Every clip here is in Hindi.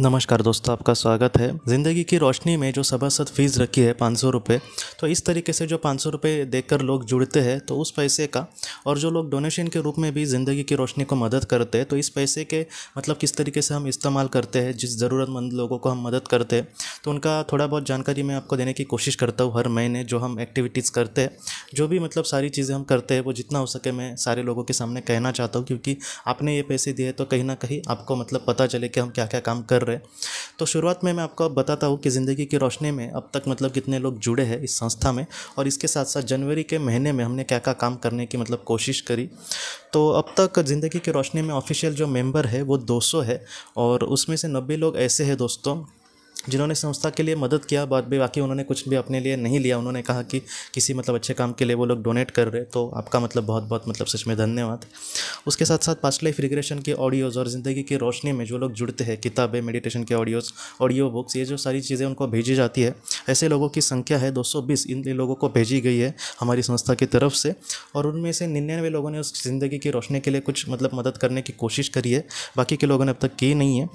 नमस्कार दोस्तों आपका स्वागत है ज़िंदगी की रोशनी में जो सभासद फीस रखी है पाँच सौ रुपये तो इस तरीके से जो पाँच सौ रुपये देकर लोग जुड़ते हैं तो उस पैसे का और जो लोग डोनेशन के रूप में भी ज़िंदगी की रोशनी को मदद करते हैं तो इस पैसे के मतलब किस तरीके से हम इस्तेमाल करते हैं जिस ज़रूरतमंद लोगों को हम मदद करते हैं तो उनका थोड़ा बहुत जानकारी मैं आपको देने की कोशिश करता हूँ हर महीने जो हम एक्टिविटीज़ करते हैं जो भी मतलब सारी चीज़ें हम करते हैं वो जितना हो सके मैं सारे लोगों के सामने कहना चाहता हूँ क्योंकि आपने ये पैसे दिए तो कहीं ना कहीं आपको मतलब पता चले कि हम क्या क्या काम कर रहे तो शुरुआत में मैं आपको बताता हूँ कि ज़िंदगी की रोशनी में अब तक मतलब कितने लोग जुड़े हैं इस संस्था में और इसके साथ साथ जनवरी के महीने में हमने क्या क्या काम करने की मतलब कोशिश करी तो अब तक ज़िंदगी की रोशनी में ऑफिशियल जो मेम्बर है वो 200 है और उसमें से नब्बे लोग ऐसे हैं दोस्तों जिन्होंने संस्था के लिए मदद किया बाद भी बाकी उन्होंने कुछ भी अपने लिए नहीं लिया उन्होंने कहा कि किसी मतलब अच्छे काम के लिए वो लोग डोनेट कर रहे तो आपका मतलब बहुत बहुत मतलब सच में धन्यवाद उसके साथ साथ पास्ट लाइफ रिग्रेशन के ऑडियोज़ और ज़िंदगी की रोशनी में जो लोग जुड़ते हैं किताबें मेडिटेशन के ऑडियोज़ ऑडियो बुक्स ये जो सारी चीज़ें उनको भेजी जाती है ऐसे लोगों की संख्या है दो इन लोगों को भेजी गई है हमारी संस्था की तरफ से और उनमें से निन्यानवे लोगों ने उस ज़िंदगी की रोशनी के लिए कुछ मतलब मदद करने की कोशिश करी है बाकी के लोगों ने अब तक की नहीं है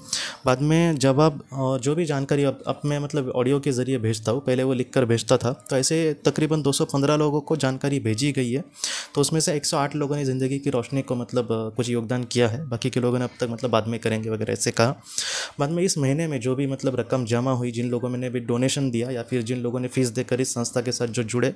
बाद में जब आप जो भी जानकारी जानकारी अब अब मैं मतलब ऑडियो के ज़रिए भेजता हूँ पहले वो लिख कर भेजता था तो ऐसे तकरीबन 215 लोगों को जानकारी भेजी गई है तो उसमें से 108 लोगों ने ज़िंदगी की रोशनी को मतलब कुछ योगदान किया है बाकी के लोगों ने अब तक मतलब बाद में करेंगे वगैरह ऐसे कहा बाद में इस महीने में जो भी मतलब रकम जमा हुई जिन लोगों ने भी डोनेशन दिया या फिर जिन लोगों ने फ़ीस देकर इस संस्था के साथ जो जुड़े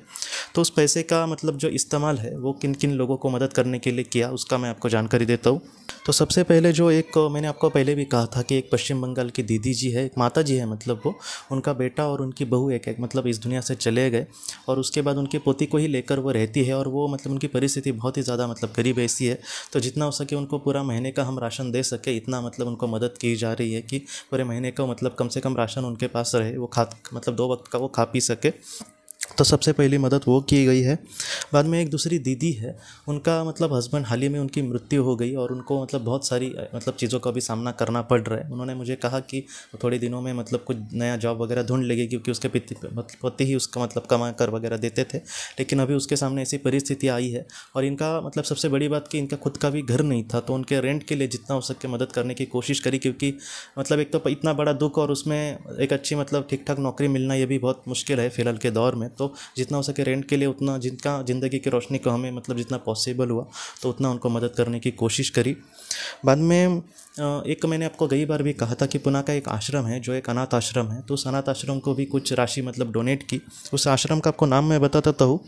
तो उस पैसे का मतलब जो इस्तेमाल है वो किन किन लोगों को मदद करने के लिए किया उसका मैं आपको जानकारी देता हूँ तो सबसे पहले जो एक मैंने आपको पहले भी कहा था कि एक पश्चिम बंगाल की दीदी जी है एक माता जी है मतलब वो उनका बेटा और उनकी बहू एक एक मतलब इस दुनिया से चले गए और उसके बाद उनके पोती को ही लेकर वो रहती है और वो मतलब उनकी परिस्थिति बहुत ही ज़्यादा मतलब गरीब ऐसी है तो जितना हो सके उनको पूरा महीने का हम राशन दे सके इतना मतलब उनको मदद की जा रही है कि पूरे महीने का मतलब कम से कम राशन उनके पास रहे वो खा मतलब दो वक्त का वो खा पी सके तो सबसे पहली मदद वो की गई है बाद में एक दूसरी दीदी है उनका मतलब हस्बैंड हाल ही में उनकी मृत्यु हो गई और उनको मतलब बहुत सारी मतलब चीज़ों का भी सामना करना पड़ रहा है उन्होंने मुझे कहा कि थोड़े दिनों में मतलब कुछ नया जॉब वगैरह ढूंढ लेगी क्योंकि उसके पति मतलब पति ही उसका मतलब कमा कर वगैरह देते थे लेकिन अभी उसके सामने ऐसी परिस्थिति आई है और इनका मतलब सबसे बड़ी बात कि इनका खुद का भी घर नहीं था तो उनके रेंट के लिए जितना हो सके मदद करने की कोशिश करी क्योंकि मतलब एक तो इतना बड़ा दुख और उसमें एक अच्छी मतलब ठीक ठाक नौकरी मिलना ये भी बहुत मुश्किल है फिलहाल के दौर में तो जितना हो सके रेंट के लिए उतना जिनका ज़िंदगी की रोशनी को हमें मतलब जितना पॉसिबल हुआ तो उतना उनको मदद करने की कोशिश करी बाद में एक मैंने आपको कई बार भी कहा था कि पुना का एक आश्रम है जो एक अनाथ आश्रम है तो उस अनाथ आश्रम को भी कुछ राशि मतलब डोनेट की उस आश्रम का आपको नाम मैं बताता तो हूँ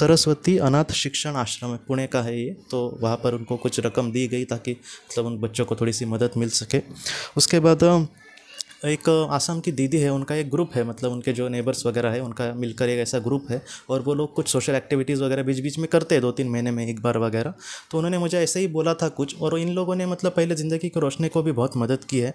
सरस्वती अनाथ शिक्षण आश्रम है पुणे का है ये तो वहाँ पर उनको कुछ रकम दी गई ताकि मतलब उन बच्चों को थोड़ी सी मदद मिल सके उसके बाद एक आसाम की दीदी है उनका एक ग्रुप है मतलब उनके जो नेबर्स वगैरह है उनका मिलकर एक ऐसा ग्रुप है और वो लोग कुछ सोशल एक्टिविटीज़ वगैरह बीच बीच में करते हैं दो तीन महीने में एक बार वगैरह तो उन्होंने मुझे ऐसे ही बोला था कुछ और इन लोगों ने मतलब पहले ज़िंदगी की रोशनी को भी बहुत मदद की है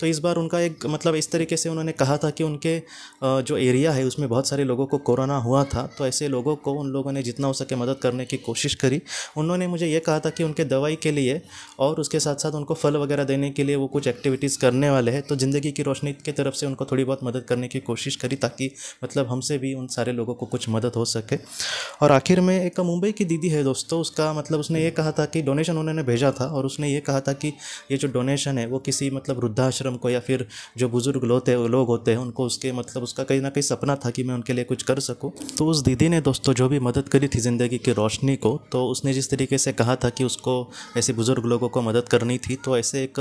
तो इस बार उनका एक मतलब इस तरीके से उन्होंने कहा था कि उनके जो एरिया है उसमें बहुत सारे लोगों को कोरोना हुआ था तो ऐसे लोगों को उन लोगों ने जितना हो सके मदद करने की कोशिश करी उन्होंने मुझे ये कहा था कि उनके दवाई के लिए और उसके साथ साथ उनको फल वगैरह देने के लिए वो कुछ एक्टिविटीज़ करने वाले हैं तो ज़िंदगी की रोशनी की तरफ से उनको थोड़ी बहुत मदद करने की कोशिश करी ताकि मतलब हमसे भी उन सारे लोगों को कुछ मदद हो सके और आखिर में एक मुंबई की दीदी है दोस्तों उसका मतलब उसने ये कहा था कि डोनेशन उन्होंने भेजा था और उसने ये कहा था कि ये जो डोनेशन है वो किसी मतलब वृद्धाश्रम को या फिर जो बुज़ुर्ग हैं लोग होते हैं उनको उसके मतलब उसका कहीं ना कहीं सपना था कि मैं उनके लिए कुछ कर सकूँ तो उस दीदी ने दोस्तों जो भी मदद करी थी ज़िंदगी की रोशनी को तो उसने जिस तरीके से कहा था कि उसको ऐसे बुज़ुर्ग लोगों को मदद करनी थी तो ऐसे एक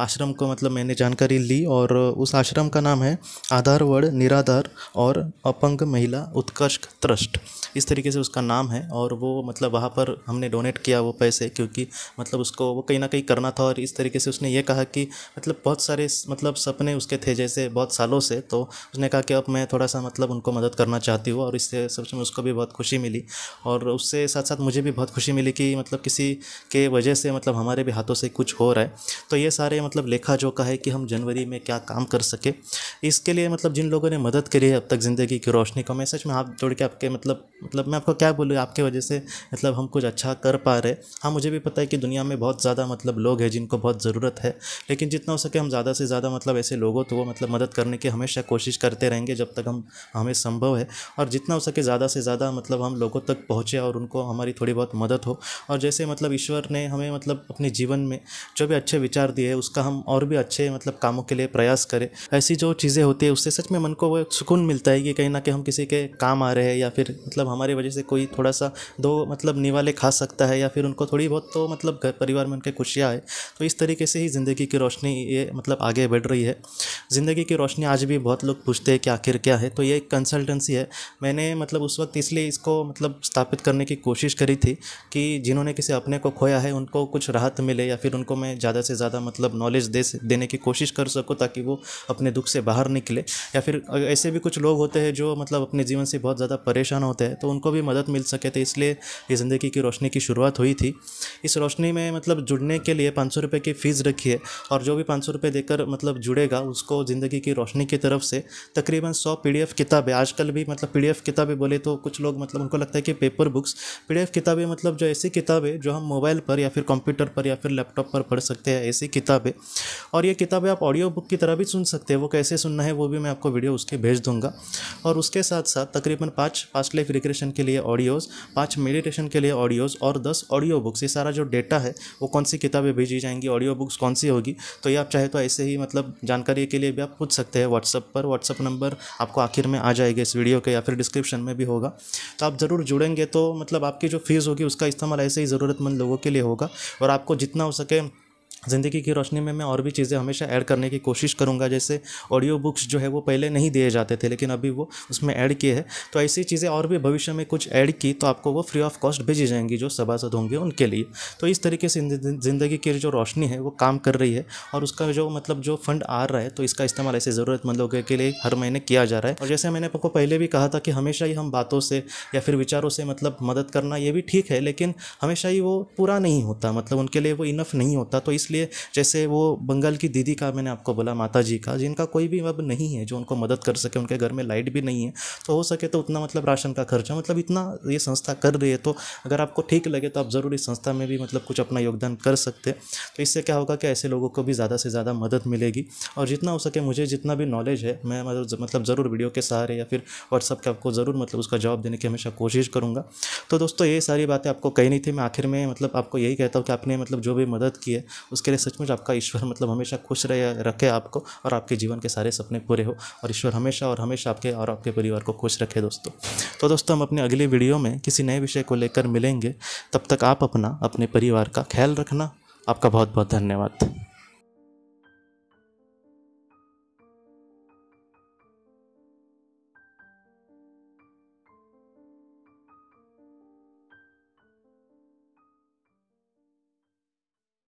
आश्रम को मतलब मैंने जानकारी ली और उस आश्रम का नाम है आधार वर्ड निराधार और अपंग महिला उत्कर्ष ट्रस्ट इस तरीके से उसका नाम है और वो मतलब वहाँ पर हमने डोनेट किया वो पैसे क्योंकि मतलब उसको वो कहीं ना कहीं करना था और इस तरीके से उसने ये कहा कि मतलब बहुत सारे मतलब सपने उसके थे जैसे बहुत सालों से तो उसने कहा कि अब मैं थोड़ा सा मतलब उनको मदद करना चाहती हूँ और इससे सबसे उसको भी बहुत खुशी मिली और उससे साथ साथ मुझे भी बहुत खुशी मिली कि मतलब किसी के वजह से मतलब हमारे भी हाथों से कुछ हो रहा है तो ये सारे मतलब लेखा जोखा है कि हम जनवरी में क्या क्या काम कर सके इसके लिए मतलब जिन लोगों ने मदद करी है अब तक ज़िंदगी की रोशनी को मैं सच में हाथ जोड़ के आपके मतलब मतलब मैं आपको क्या बोलूँ आपके वजह से मतलब हम कुछ अच्छा कर पा रहे हाँ मुझे भी पता है कि दुनिया में बहुत ज़्यादा मतलब लोग हैं जिनको बहुत ज़रूरत है लेकिन जितना हो सके हम ज़्यादा से ज़्यादा मतलब ऐसे लोगों तो वो मतलब मदद करने की हमेशा कोशिश करते रहेंगे जब तक हम हमें संभव है और जितना हो सके ज़्यादा से ज़्यादा मतलब हम लोगों तक पहुँचे और उनको हमारी थोड़ी बहुत मदद हो और जैसे मतलब ईश्वर ने हमें मतलब अपने जीवन में जो भी अच्छे विचार दिए उसका हम और भी अच्छे मतलब कामों के लिए प्रयास प्रयास करें ऐसी जो चीज़ें होती है उससे सच में मन को सुकून मिलता है कि कहीं ना कहीं हम किसी के काम आ रहे हैं या फिर मतलब हमारी वजह से कोई थोड़ा सा दो मतलब निवाले खा सकता है या फिर उनको थोड़ी बहुत तो मतलब घर परिवार में उनके खुशियाँ आए तो इस तरीके से ही ज़िंदगी की रोशनी ये मतलब आगे बढ़ रही है ज़िंदगी की रोशनी आज भी बहुत लोग पूछते हैं कि आखिर क्या है तो ये एक कंसल्टेंसी है मैंने मतलब उस वक्त इसलिए इसको मतलब स्थापित करने की कोशिश करी थी कि जिन्होंने किसी अपने को खोया है उनको कुछ राहत मिले या फिर उनको मैं ज़्यादा से ज़्यादा मतलब नॉलेज दे देने की कोशिश कर सकूँ ताकि ताकि वो अपने दुख से बाहर निकले या फिर ऐसे भी कुछ लोग होते हैं जो मतलब अपने जीवन से बहुत ज़्यादा परेशान होते हैं तो उनको भी मदद मिल सके तो इसलिए ये ज़िंदगी की रोशनी की शुरुआत हुई थी इस रोशनी में मतलब जुड़ने के लिए पाँच सौ की फ़ीस रखी है और जो भी पाँच सौ देकर मतलब जुड़ेगा उसको ज़िंदगी की रोशनी की तरफ से तकरीबन सौ पी डी एफ़ किताबें आजकल भी मतलब पी डी एफ़ किताबें बोले तो कुछ लोग मतलब उनको लगता है कि paper books P D F किताबें मतलब जो ऐसी किताबें जो हम मोबाइल पर या फिर कंप्यूटर पर या फिर लैपटॉप पर पढ़ सकते हैं ऐसी किताबें और ये किताबें आप ऑडियो बुक की तरफ तरह भी सुन सकते हैं वो कैसे सुनना है वो भी मैं आपको वीडियो उसके भेज दूंगा और उसके साथ साथ तकरीबन पाँच पास्ट लाइफ रिक्रेशन के लिए ऑडियोज़ पाँच मेडिटेशन के लिए ऑडियोज़ और दस ऑडियो बुक्स ये सारा जो डेटा है वो कौन सी किताबें भेजी जाएंगी ऑडियो बुक्स कौन सी होगी तो ये आप चाहे तो ऐसे ही मतलब जानकारी के लिए भी आप पूछ सकते हैं व्हाट्सअप पर व्हाट्सअप नंबर आपको आखिर में आ जाएगा इस वीडियो के या फिर डिस्क्रिप्शन में भी होगा तो आप ज़रूर जुड़ेंगे तो मतलब आपकी जो फीस होगी उसका इस्तेमाल ऐसे ही ज़रूरतमंद लोगों के लिए होगा और आपको जितना हो सके ज़िंदगी की रोशनी में मैं और भी चीज़ें हमेशा ऐड करने की कोशिश करूँगा जैसे ऑडियो बुक्स जो है वो पहले नहीं दिए जाते थे लेकिन अभी वो उसमें ऐड किए हैं तो ऐसी चीज़ें और भी भविष्य में कुछ ऐड की तो आपको वो फ्री ऑफ कॉस्ट भेजी जाएंगी जो सभासद होंगे उनके लिए तो इस तरीके से ज़िंदगी की जो रोशनी है वो काम कर रही है और उसका जो मतलब जो फंड आ रहा है तो इसका इस्तेमाल ऐसे ज़रूरतमंद लोगों के लिए हर महीने किया जा रहा है और जैसे मैंने आपको पहले भी कहा था कि हमेशा ही हम बातों से या फिर विचारों से मतलब मदद करना ये भी ठीक है लेकिन हमेशा ही वो पूरा नहीं होता मतलब उनके लिए वो इनफ नहीं होता तो इसलिए लिए जैसे वो बंगाल की दीदी का मैंने आपको बोला माता जी का जिनका कोई भी अब नहीं है जो उनको मदद कर सके उनके घर में लाइट भी नहीं है तो हो सके तो उतना मतलब राशन का खर्चा मतलब इतना ये संस्था कर रही है तो अगर आपको ठीक लगे तो आप ज़रूर इस संस्था में भी मतलब कुछ अपना योगदान कर सकते तो इससे क्या होगा कि ऐसे लोगों को भी ज़्यादा से ज़्यादा मदद मिलेगी और जितना हो सके मुझे जितना भी नॉलेज है मैं मतलब ज़रूर मतलब वीडियो के सहारे या फिर व्हाट्सअप के आपको ज़रूर मतलब उसका जवाब देने की हमेशा कोशिश करूँगा तो दोस्तों ये सारी बातें आपको कही नहीं थी मैं आखिर में मतलब आपको यही कहता हूँ कि आपने मतलब जो भी मदद की है उसके लिए सचमुच आपका ईश्वर मतलब हमेशा खुश रहे रखे आपको और आपके जीवन के सारे सपने पूरे हो और ईश्वर हमेशा और हमेशा आपके और आपके परिवार को खुश रखे दोस्तों तो दोस्तों हम अपने अगले वीडियो में किसी नए विषय को लेकर मिलेंगे तब तक आप अपना अपने परिवार का ख्याल रखना आपका बहुत बहुत धन्यवाद